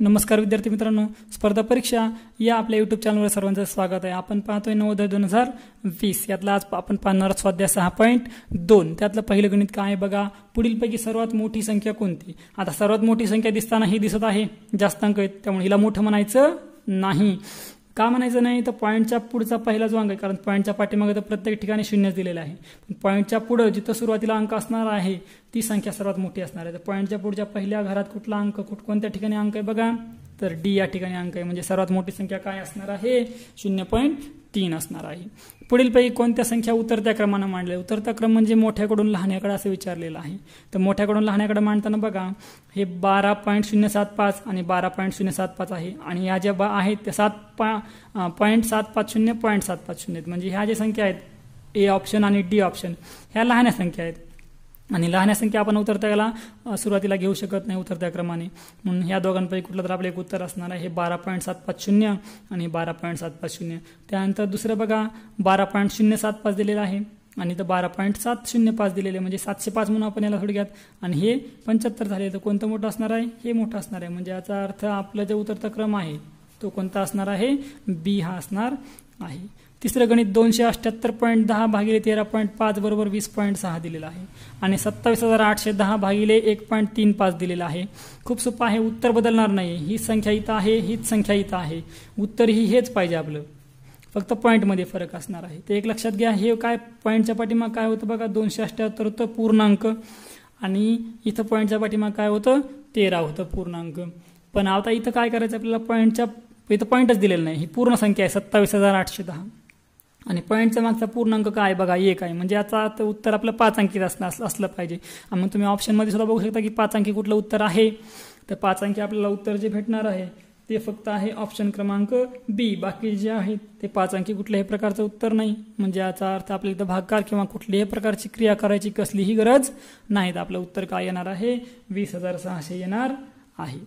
नमस्कार विद्यार्थी मित्रांनो स्पर्धा परीक्षा या आपल्या युट्यूब चॅनलवर सर्वांचं स्वागत आहे आपण पाहतोय नवोदय दोन हजार वीस यातला आज आपण पाहणार स्वाध्याय सहा पॉईंट दोन त्यातलं पहिलं गणित काय आहे बघा पुढीलपैकी सर्वात मोठी संख्या कोणती आता सर्वात मोठी संख्या दिसताना ही दिसत आहे जास्त अंक आहेत त्यामुळे हिला मोठं म्हणायचं नाही का म्हणायचं नाही तर पॉईंटच्या पुढचा पहिला जो अंक आहे कारण पॉईंटच्या पाठीमागे तर प्रत्येक ठिकाणी शून्यच दिलेला आहे पण पॉईंटच्या पुढं जिथं सुरुवातीला अंक असणार आहे ती संख्या सर्वात मोठी असणार आहे तर पॉईंटच्या पुढच्या पहिल्या घरात कुठला अंक कुठ कोणत्या ठिकाणी अंक आहे बघा तर डी या ठिकाणी अंक आहे म्हणजे सर्वात मोठी संख्या काय असणार आहे शून्य पॉईंट तीन असणार आहे पुढीलपैकी कोणत्या संख्या उतरत्या क्रमानं मांडल्या उतरता क्रम म्हणजे मोठ्याकडून लहान्याकडे असं विचारलेलं आहे तर मोठ्याकडून लहान्याकडे मांडताना बघा हे बारा पॉईंट शून्य सात पाच आणि बारा पॉईंट शून्य सात पाच आहे आणि ह्या ज्या बा आहेत त्या सात पा पॉईंट सात पाच शून्य पॉईंट सात पाच शून्य म्हणजे ह्या ज्या संख्या आहेत ए ऑप्शन आणि डी ऑप्शन ह्या लहान्या संख्या आहेत आणि लहान संख्या आपण उतरत्या याला सुरुवातीला घेऊ शकत नाही उतरत्या क्रमाने म्हणून ह्या दोघांपैकी कुठलं तर आपलं एक उत्तर असणार आहे हे बारा पॉईंट सात पाच शून्य आणि बारा पॉईंट सात पाच शून्य त्यानंतर दुसरं बघा बारा पॉईंट शून्य सात पाच दिलेलं आहे आणि तर बारा पॉईंट सात शून्य पाच दिलेले म्हणजे सातशे पाच म्हणून आपण याला थोडक्यात आणि हे पंच्याहत्तर झाले तर कोणतं मोठं असणार आहे हे मोठं असणार आहे म्हणजे याचा अर्थ आपला जो उतरता क्रम आहे तो कोणता असणार आहे बी हा असणार आहे तिसरं गणित दोनशे अठ्याहत्तर पॉईंट दहा भागिले तेरा पॉईंट पाच बरोबर वीस पॉईंट सहा दिलेला आहे आणि सत्तावीस हजार आठशे दहा भागिले एक पॉईंट तीन पाच दिलेला आहे खूप सोपं आहे उत्तर बदलणार नाही ही संख्या इथं आहे हीच संख्या इथं आहे उत्तर ही हेच पाहिजे आपलं फक्त पॉईंटमध्ये फरक असणार आहे ते एक लक्षात घ्या हे काय पॉईंटच्या पाठीमाग काय होतं बघा दोनशे अष्ट्याहत्तर होतं पूर्णांक आणि इथं पॉईंटच्या पाठीमाग काय होतं तेरा होतं पूर्णांक पण आता इथं काय करायचं आपल्याला पॉईंटच्या इथं पॉईंटच दिलेलं नाही ही पूर्ण संख्या आहे सत्तावीस हजार आठशे दहा आणि पॉईंटचा मागचा पूर्णांक काय बघा एक आहे म्हणजे याचा उत्तर आपलं पाच अंकी असणं असलं पाहिजे आणि मग तुम्ही ऑप्शनमध्ये सुद्धा बघू शकता की पाच अंकी कुठलं उत्तर आहे तर पाच अंकी आपल्याला उत्तर जे भेटणार आहे ते फक्त आहे ऑप्शन क्रमांक बी बाकी जे आहेत ते पाच अंकी कुठल्याही प्रकारचं उत्तर नाही म्हणजे याचा अर्थ आपल्याला इथं भागकार किंवा कुठल्याही प्रकारची क्रिया करायची कसलीही गरज नाही तर आपलं उत्तर काय येणार आहे वीस हजार सहाशे येणार आहे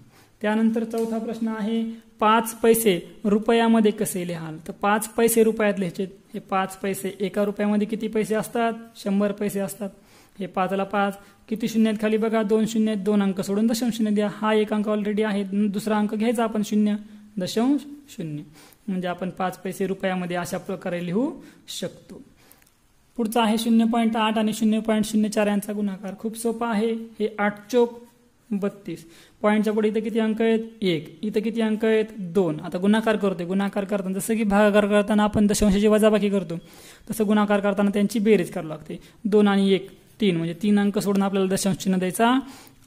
त्यानंतर चौथा प्रश्न आहे पाच पैसे रुपयामध्ये कसे लिहाल तर पाच पैसे रुपयात लिहायचे हे पाच पैसे एका रुपयामध्ये किती पैसे असतात शंभर पैसे असतात हे पाचला पाच किती शून्यात खाली बघा दोन शून्य दोन अंक सोडून दशांश शून्य द्या हा एक अंक ऑलरेडी आहे दुसरा अंक घ्यायचा आपण शून्य दशांश शून्य म्हणजे आपण पाच पैसे रुपयामध्ये अशा प्रकारे लिहू शकतो पुढचा आहे शून्य पॉईंट आठ आणि शून्य पॉईंट शून्य चार यांचा गुणाकार खूप सोपा आहे हे आठ चोक बत्तीस पॉईंटच्या पुढे इथं किती अंक आहेत एक इथं किती अंक आहेत दोन आता गुणाकार करतोय गुणाकार करताना जसं की भागाकार करताना आपण दशांशाची वजाबाकी करतो तसं गुणाकार करताना त्यांची बेरीज करावी लागते दोन आणि एक तीन म्हणजे तीन अंक सोडून आपल्याला दशांश चिन्ह द्यायचा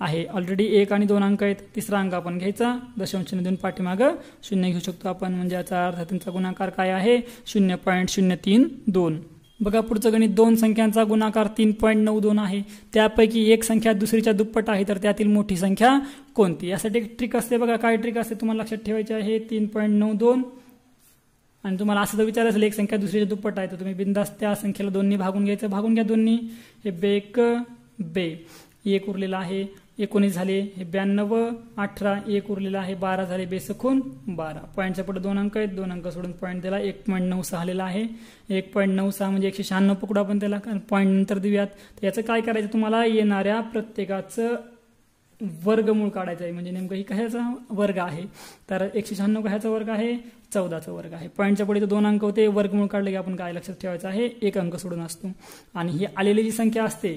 आहे ऑलरेडी एक आणि दोन अंक आहेत तिसरा अंक आपण घ्यायचा दशांश चिन्ह देऊन पाठीमागं शून्य घेऊ शकतो आपण म्हणजे याचा अर्थ त्यांचा गुणाकार काय आहे शून्य पॉईंट शून्य तीन दोन बघा पुढचं गणित दोन संख्यांचा गुणाकार तीन पॉईंट नऊ दोन आहे त्यापैकी एक संख्या दुसरीच्या दुप्पट आहे तर त्यातील मोठी संख्या कोणती यासाठी एक ट्रिक असते बघा काय ट्रिक असते तुम्हाला लक्षात ठेवायची आहे तीन पॉईंट नऊ दोन आणि तुम्हाला असं जर विचार असेल एक संख्या दुसरीच्या दुप्पट आहे तर तुम्ही बिंदास त्या संख्येला दोन्ही भागून घ्यायचं भागून घ्या दोन्ही हे बेक बे एक उरलेला आहे एकोणीस झाले हे ब्याण्णव अठरा एक उरलेला आहे बारा झाले बेसखून बारा पॉईंटच्या पुढे दोन अंक आहेत दोन अंक सोडून पॉईंट दिला एक पॉईंट नऊ सहा आलेला आहे एक पॉईंट नऊ सहा म्हणजे एकशे शहाण्णव पकडू आपण त्याला पॉईंट नंतर देऊयात तर याचं काय करायचं तुम्हाला येणाऱ्या प्रत्येकाचं वर्गमूळ काढायचं आहे म्हणजे नेमकं ही कशाचा वर्ग आहे तर एकशे शहाण्णव कशाचा वर्ग आहे चौदाचा वर्ग आहे पॉईंटच्या पुढे दोन अंक होते वर्गमूळ काढले की आपण काय लक्षात ठेवायचं आहे एक अंक सोडून असतो आणि ही आलेली जी संख्या असते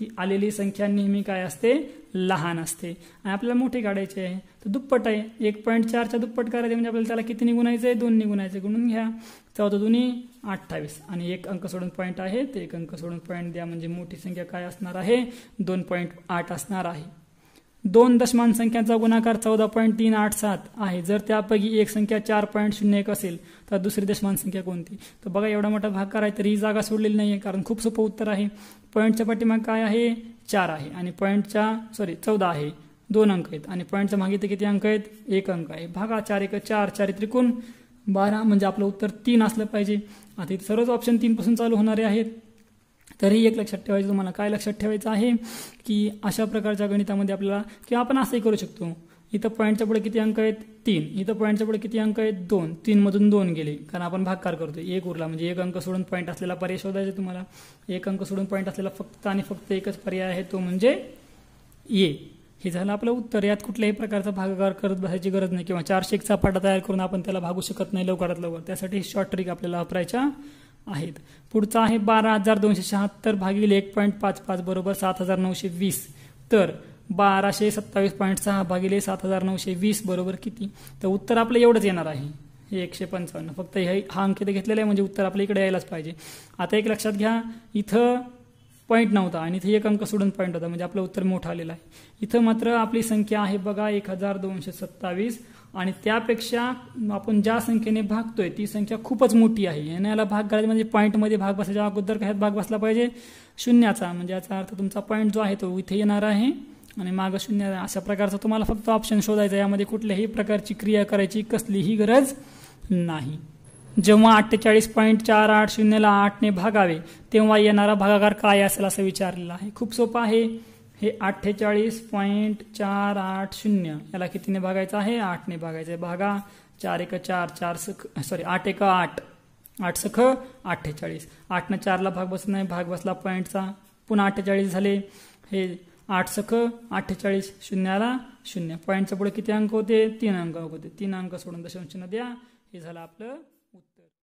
ती आलेली संख्या नेहमी काय असते लहान असते आणि आपल्याला मोठे काढायचे आहे तर दुप्पट आहे एक पॉईंट चारच्या दुप्पट करायचे म्हणजे आपल्याला त्याला किती निघुणायचं आहे दोन निघुणायचे गुणून घ्या चौदा दोन्ही अठ्ठावीस आणि एक अंक सोडून पॉईंट आहे ते एक अंक सोडून पॉईंट द्या म्हणजे मोठी संख्या काय असणार आहे दोन पॉईंट आठ असणार आहे दोन दशमान संख्यांचा गुणाकार चौदा पॉईंट तीन आठ सात आहे जर त्यापैकी एक संख्या चार पॉईंट शून्य एक असेल तर दुसरी दशमान संख्या कोणती तर बघा एवढा मोठा भाग कराय तरी ही जागा सोडलेली नाही आहे कारण खूप सोपं उत्तर आहे पॉईंटच्या पाठीमाग काय आहे चार आहे आणि पॉईंटच्या सॉरी चौदा आहे दोन अंक आहेत आणि पॉईंटच्या मागे किती अंक आहेत एक अंक आहे भागा चार एक चार चार त्रिकोण बारा म्हणजे आपलं उत्तर तीन असलं पाहिजे आता सर्वच ऑप्शन तीनपासून चालू होणारे आहेत तरीही एक लक्षात ठेवायचं तुम्हाला काय लक्षात ठेवायचं आहे की अशा प्रकारच्या गणितामध्ये आपल्याला किंवा आपण असंही करू शकतो इथं पॉईंटच्या पुढे किती अंक आहेत तीन इथं पॉईंटच्या पुढे किती अंक आहेत दोन मधून दोन गेले कारण आपण भागकार करतो एक उरला म्हणजे एक अंक सोडून पॉईंट असलेला पर्याय शोधायचा तुम्हाला एक अंक सोडून पॉईंट असलेला फक्त आणि फक्त एकच पर्याय आहे तो म्हणजे ए हे झालं आपलं उत्तर यात कुठल्याही प्रकारचा भागकार करत बसायची गरज नाही किंवा चारशे एकचा पाटा तयार करून आपण त्याला भागू शकत नाही लवकरात लवकर त्यासाठी शॉर्ट ट्रिक आपल्याला वापरायच्या आहेत पुढचा आहे बारा हजार दोनशे शहात्तर भागिले एक पॉईंट पाच पाच बरोबर सात हजार नऊशे वीस तर बाराशे सत्तावीस पॉईंट सहा भागिले सात हजार नऊशे वीस बरोबर किती तर उत्तर आपलं एवढंच येणार आहे हे एकशे पंचावन्न फक्त हे हा अंक इथे घेतलेला आहे म्हणजे उत्तर आपल्या इकडे यायलाच पाहिजे आता एक लक्षात घ्या इथं पॉईंट नव्हता आणि इथे एक अंक सोडून पॉईंट होता म्हणजे आपलं उत्तर मोठं आलेलं आहे इथं मात्र आपली संख्या आहे बघा एक हजार दोनशे सत्तावीस आणि त्यापेक्षा आपण ज्या संख्येने भागतोय ती संख्या खूपच मोठी आहे येण्याला भाग करायचा म्हणजे पॉईंटमध्ये भाग बसायच्या अगोदर ह्यात भाग बसला पाहिजे शून्याचा म्हणजे याचा अर्थ तुमचा पॉईंट जो आहे तो इथे येणार आहे आणि माग शून्य अशा प्रकारचा तुम्हाला फक्त ऑप्शन शोधायचा यामध्ये कुठल्याही प्रकारची क्रिया करायची कसलीही गरज नाही जेव्हा अठ्ठेचाळीस पॉईंट चार आठ शून्यला आठने भागावे तेव्हा येणारा भागाकार काय असेल असं विचारलेला आहे खूप सोपं आहे हे अठ्ठेचाळीस पॉईंट चार आठ शून्य याला कितीने भागायचं आहे आठने भागायचं आहे भागा चार एक चार चार सख सॉरी आठ एक आठ आठ सख अठ्ठेचाळीस आठनं चारला भाग बसत नाही भाग बसला पॉईंटचा पुन्हा अठ्ठेचाळीस झाले हे आठ सख अठ्ठेचाळीस शून्याला शून्य पॉईंटच्या पुढे किती अंक होते तीन अंक होते तीन अंक सोडून दशांश द्या हे झालं आपलं